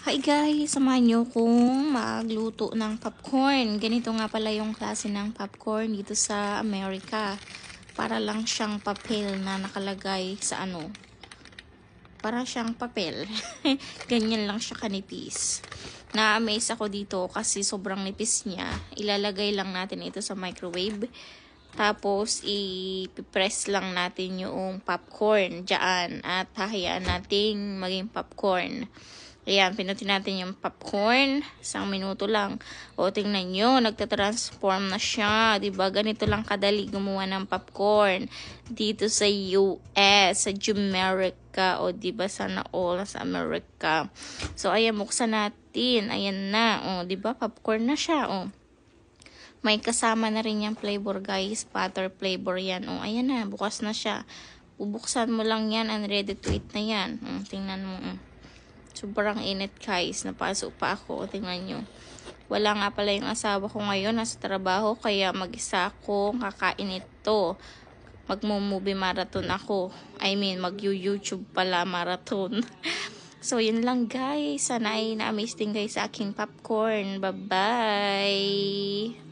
Hi guys, samahan nyo kung magluto ng popcorn. Ganito nga pala yung klase ng popcorn dito sa Amerika. Para lang siyang papel na nakalagay sa ano. Para siyang papel. Ganyan lang siya kanipis. Na-amaze ako dito kasi sobrang nipis niya. Ilalagay lang natin ito sa microwave. Tapos, i-press lang natin yung popcorn dyan. At hahayaan natin maging popcorn. Ayan, pinutin natin yung popcorn. Isang minuto lang. O, tingnan nyo, nagtatransform na siya. ba diba? Ganito lang kadali gumawa ng popcorn. Dito sa US, sa Jamaica, o ba diba? Sana all sa America. So, ayan, buksan natin. Ayan na. O, ba diba? Popcorn na siya. O. May kasama na rin yung flavor, guys. Butter flavor yan. O, ayan na. Bukas na siya bubuksan mo lang yan and ready to eat na yan. Mm, tingnan mo. Mm. Sobrang init guys. Napasok pa ako. Tingnan nyo. Wala nga pala yung asawa ko ngayon. Nasa trabaho. Kaya mag-isa ako Kakain to. Magmo-movie marathon ako. I mean, mag-YouTube pala marathon. so, yun lang guys. Sana ay na-amaze din guys sa aking popcorn. Bye-bye!